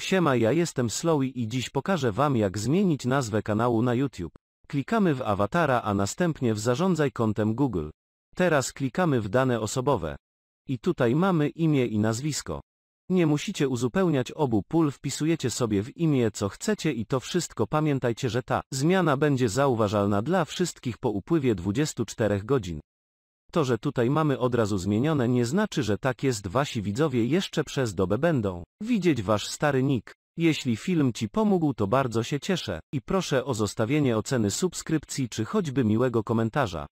Siema ja jestem Slowy i dziś pokażę Wam jak zmienić nazwę kanału na YouTube. Klikamy w awatara a następnie w zarządzaj kontem Google. Teraz klikamy w dane osobowe. I tutaj mamy imię i nazwisko. Nie musicie uzupełniać obu pól wpisujecie sobie w imię co chcecie i to wszystko pamiętajcie że ta zmiana będzie zauważalna dla wszystkich po upływie 24 godzin. To, że tutaj mamy od razu zmienione nie znaczy, że tak jest wasi widzowie jeszcze przez dobę będą widzieć wasz stary nick. Jeśli film ci pomógł to bardzo się cieszę i proszę o zostawienie oceny subskrypcji czy choćby miłego komentarza.